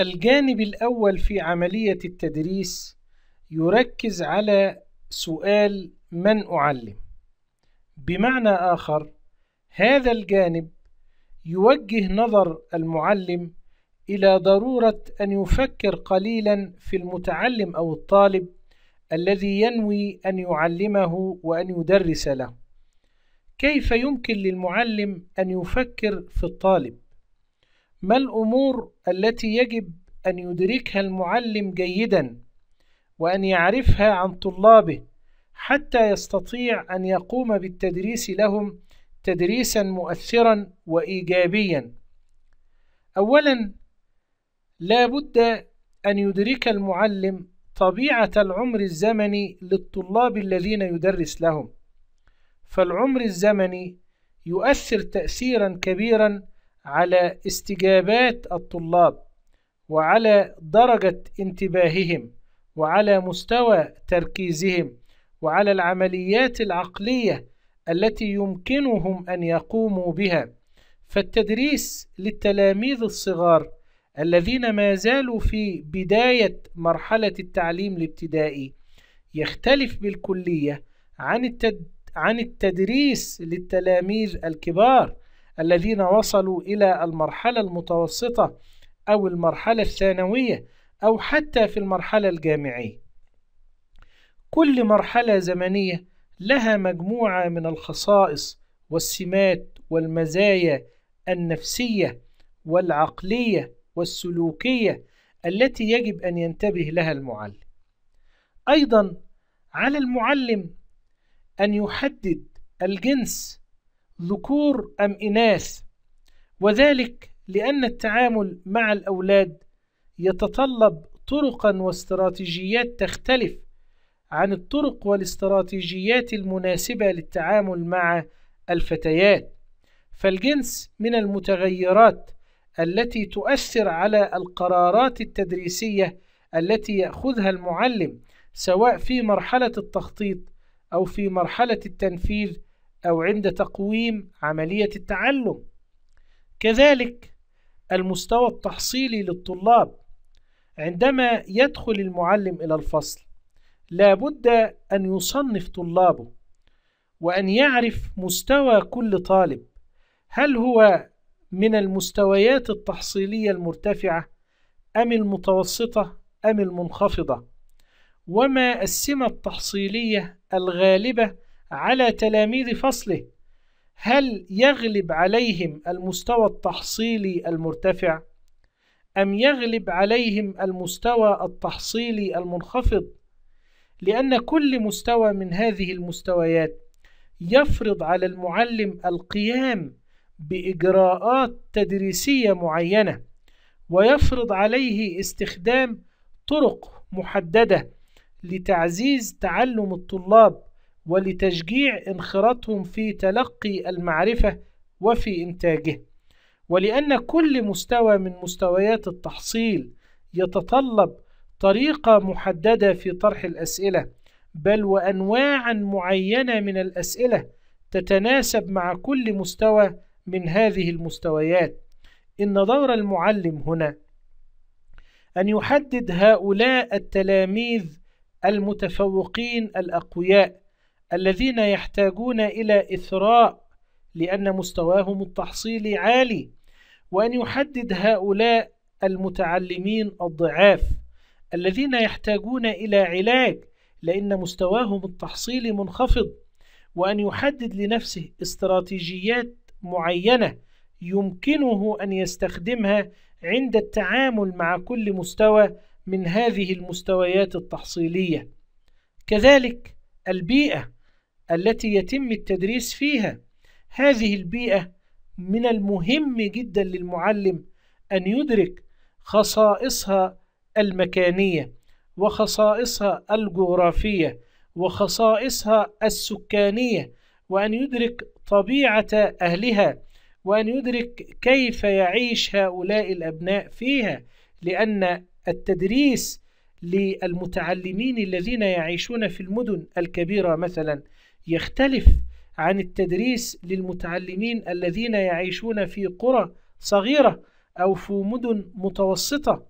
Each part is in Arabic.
الجانب الأول في عملية التدريس يركز على سؤال من أعلم بمعنى آخر هذا الجانب يوجه نظر المعلم إلى ضرورة أن يفكر قليلا في المتعلم أو الطالب الذي ينوي أن يعلمه وأن يدرس له كيف يمكن للمعلم أن يفكر في الطالب ما الأمور التي يجب أن يدركها المعلم جيدا وأن يعرفها عن طلابه حتى يستطيع أن يقوم بالتدريس لهم تدريسا مؤثرا وإيجابيا أولا لا بد أن يدرك المعلم طبيعة العمر الزمني للطلاب الذين يدرس لهم فالعمر الزمني يؤثر تأثيرا كبيرا على استجابات الطلاب وعلى درجة انتباههم وعلى مستوى تركيزهم وعلى العمليات العقلية التي يمكنهم أن يقوموا بها فالتدريس للتلاميذ الصغار الذين ما زالوا في بداية مرحلة التعليم الابتدائي يختلف بالكلية عن عن التدريس للتلاميذ الكبار الذين وصلوا إلى المرحلة المتوسطة أو المرحلة الثانوية أو حتى في المرحلة الجامعية كل مرحلة زمنية لها مجموعة من الخصائص والسمات والمزايا النفسية والعقلية والسلوكية التي يجب أن ينتبه لها المعلم أيضا على المعلم أن يحدد الجنس ذكور أم إناث وذلك لأن التعامل مع الأولاد يتطلب طرقا واستراتيجيات تختلف عن الطرق والاستراتيجيات المناسبة للتعامل مع الفتيات فالجنس من المتغيرات التي تؤثر على القرارات التدريسية التي يأخذها المعلم سواء في مرحلة التخطيط أو في مرحلة التنفيذ أو عند تقويم عملية التعلم كذلك المستوى التحصيلي للطلاب عندما يدخل المعلم إلى الفصل لابد أن يصنف طلابه وأن يعرف مستوى كل طالب هل هو من المستويات التحصيلية المرتفعة أم المتوسطة أم المنخفضة وما السمة التحصيلية الغالبة على تلاميذ فصله هل يغلب عليهم المستوى التحصيلي المرتفع أم يغلب عليهم المستوى التحصيلي المنخفض لأن كل مستوى من هذه المستويات يفرض على المعلم القيام بإجراءات تدريسية معينة ويفرض عليه استخدام طرق محددة لتعزيز تعلم الطلاب ولتشجيع انخراطهم في تلقي المعرفة وفي إنتاجه ولأن كل مستوى من مستويات التحصيل يتطلب طريقة محددة في طرح الأسئلة بل وأنواعا معينة من الأسئلة تتناسب مع كل مستوى من هذه المستويات إن دور المعلم هنا أن يحدد هؤلاء التلاميذ المتفوقين الأقوياء الذين يحتاجون إلى إثراء لأن مستواهم التحصيلي عالي وأن يحدد هؤلاء المتعلمين الضعاف الذين يحتاجون إلى علاج لأن مستواهم التحصيلي منخفض وأن يحدد لنفسه استراتيجيات معينة يمكنه أن يستخدمها عند التعامل مع كل مستوى من هذه المستويات التحصيلية كذلك البيئة التي يتم التدريس فيها هذه البيئة من المهم جدا للمعلم أن يدرك خصائصها المكانية وخصائصها الجغرافية وخصائصها السكانية وأن يدرك طبيعة أهلها وأن يدرك كيف يعيش هؤلاء الأبناء فيها لأن التدريس للمتعلمين الذين يعيشون في المدن الكبيرة مثلا يختلف عن التدريس للمتعلمين الذين يعيشون في قرى صغيرة أو في مدن متوسطة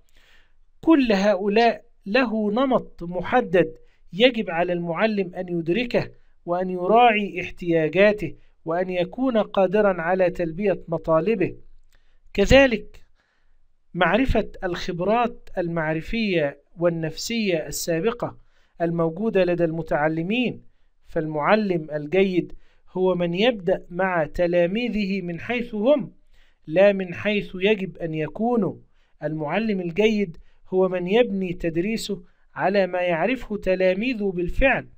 كل هؤلاء له نمط محدد يجب على المعلم أن يدركه وأن يراعي احتياجاته وأن يكون قادرا على تلبية مطالبه كذلك معرفة الخبرات المعرفية والنفسية السابقة الموجودة لدى المتعلمين فالمعلم الجيد هو من يبدأ مع تلاميذه من حيث هم لا من حيث يجب أن يكونوا المعلم الجيد هو من يبني تدريسه على ما يعرفه تلاميذه بالفعل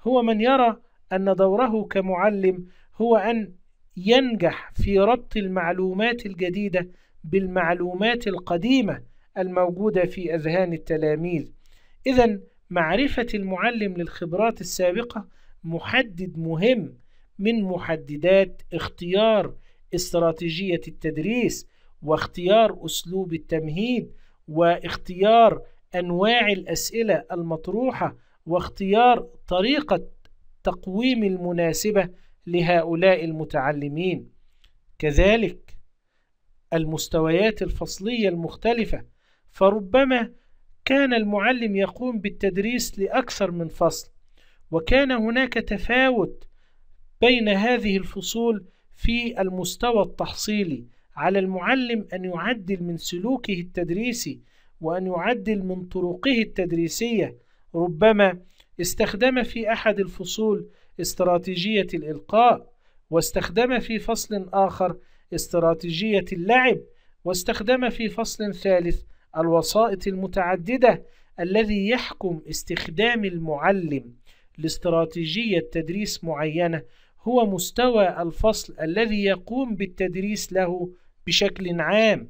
هو من يرى أن دوره كمعلم هو أن ينجح في ربط المعلومات الجديدة بالمعلومات القديمة الموجودة في أذهان التلاميذ إذا معرفة المعلم للخبرات السابقة محدد مهم من محددات اختيار استراتيجية التدريس واختيار أسلوب التمهيد واختيار أنواع الأسئلة المطروحة واختيار طريقة تقويم المناسبة لهؤلاء المتعلمين كذلك المستويات الفصلية المختلفة فربما كان المعلم يقوم بالتدريس لأكثر من فصل وكان هناك تفاوت بين هذه الفصول في المستوى التحصيلي على المعلم أن يعدل من سلوكه التدريسي وأن يعدل من طرقه التدريسية ربما استخدم في أحد الفصول استراتيجية الإلقاء واستخدم في فصل آخر استراتيجية اللعب واستخدم في فصل ثالث الوسائط المتعددة الذي يحكم استخدام المعلم لاستراتيجية تدريس معينة هو مستوى الفصل الذي يقوم بالتدريس له بشكل عام